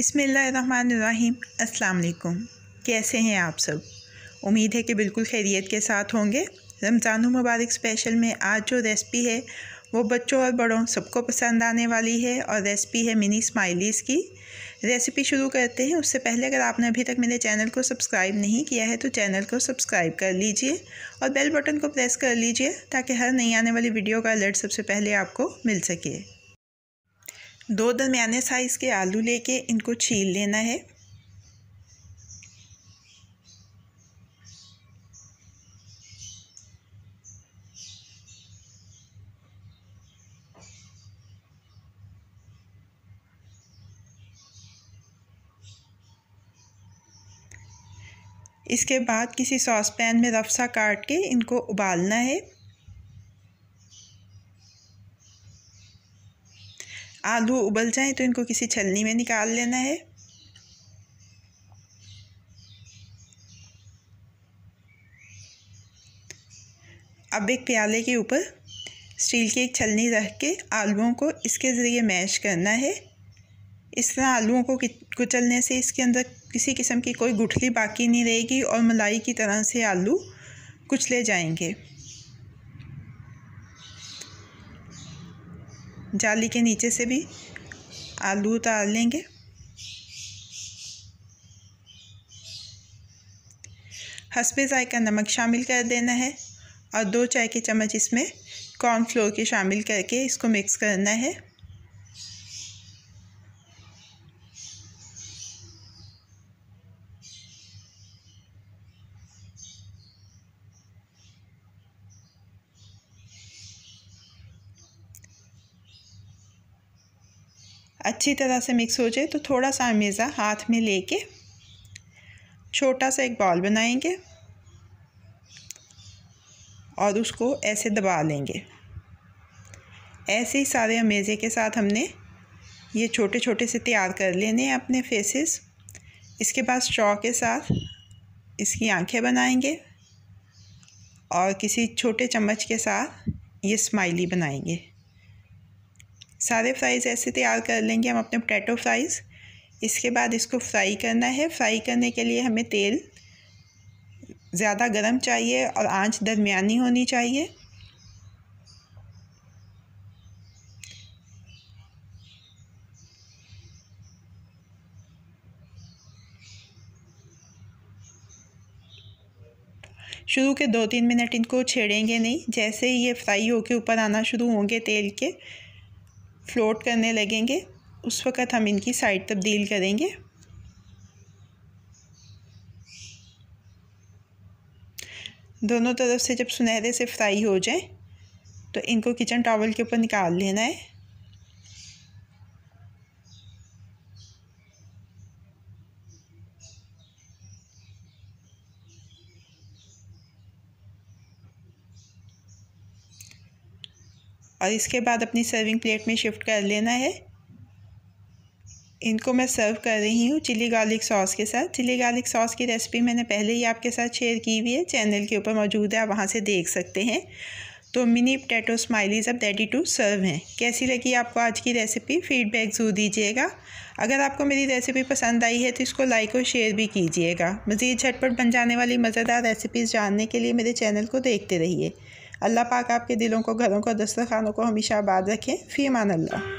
बसमीम अस्सलाम कैसे हैं आप सब उम्मीद है कि बिल्कुल खैरियत के साथ होंगे रमज़ान मुबारक स्पेशल में आज जो रेसिपी है वो बच्चों और बड़ों सबको पसंद आने वाली है और रेसिपी है मिनी स्माइलीज़ की रेसिपी शुरू करते हैं उससे पहले अगर आपने अभी तक मेरे चैनल को सब्सक्राइब नहीं किया है तो चैनल को सब्सक्राइब कर लीजिए और बेल बटन को प्रेस कर लीजिए ताकि हर नई आने वाली वीडियो का अलर्ट सबसे पहले आपको मिल सके दो दरमियाने साइज़ के आलू लेके इनको छील लेना है इसके बाद किसी सॉस पैन में रफ सा काट के इनको उबालना है आलू उबल जाएं तो इनको किसी छलनी में निकाल लेना है अब एक प्याले के ऊपर स्टील की एक छलनी रख के आलुओं को इसके ज़रिए मैश करना है इस तरह आलुओं को कुचलने से इसके अंदर किसी किस्म की कोई गुठली बाकी नहीं रहेगी और मलाई की तरह से आलू कुचले जाएंगे जाली के नीचे से भी आलू उतार लेंगे हंसपे जायका नमक शामिल कर देना है और दो चाय के चम्मच इसमें कॉर्नफ्लोर के शामिल करके इसको मिक्स करना है अच्छी तरह से मिक्स हो जाए तो थोड़ा सा अमेज़ा हाथ में लेके छोटा सा एक बॉल बनाएंगे और उसको ऐसे दबा लेंगे ऐसे ही सारे अमेज़े के साथ हमने ये छोटे छोटे से तैयार कर लेने हैं अपने फेसेस इसके बाद स्ट्रॉ के साथ इसकी आंखें बनाएंगे और किसी छोटे चम्मच के साथ ये स्माइली बनाएंगे सारे फ्राइज़ ऐसे तैयार कर लेंगे हम अपने पोटैटो फ्राइज़ इसके बाद इसको फ्राई करना है फ्राई करने के लिए हमें तेल ज़्यादा गर्म चाहिए और आंच दरमियानी होनी चाहिए शुरू के दो तीन मिनट इनको छेड़ेंगे नहीं जैसे ही ये फ्राई होके ऊपर आना शुरू होंगे तेल के फ्लोट करने लगेंगे उस वक़्त हम इनकी साइड तब्दील करेंगे दोनों तरफ से जब सुनहरे से फ्राई हो जाए तो इनको किचन टावल के ऊपर निकाल लेना है और इसके बाद अपनी सर्विंग प्लेट में शिफ्ट कर लेना है इनको मैं सर्व कर रही हूँ चिली गार्लिक सॉस के साथ चिली गार्लिक सॉस की रेसिपी मैंने पहले ही आपके साथ शेयर की हुई है चैनल के ऊपर मौजूद है आप वहाँ से देख सकते हैं तो मिनी पटेटो स्माइलीज अब रेडी टू सर्व हैं कैसी लगी आपको आज की रेसिपी फीडबैक ज़रूर दीजिएगा अगर आपको मेरी रेसिपी पसंद आई है तो इसको लाइक और शेयर भी कीजिएगा मज़ीद झटपट बन जाने वाली मज़ेदार रेसिपीज़ जानने के लिए मेरे चैनल को देखते रहिए अल्लाह पाक आपके दिलों को घरों को दस्तरखानों को हमेशा आबाद रखें फ़ी मान अल्लाह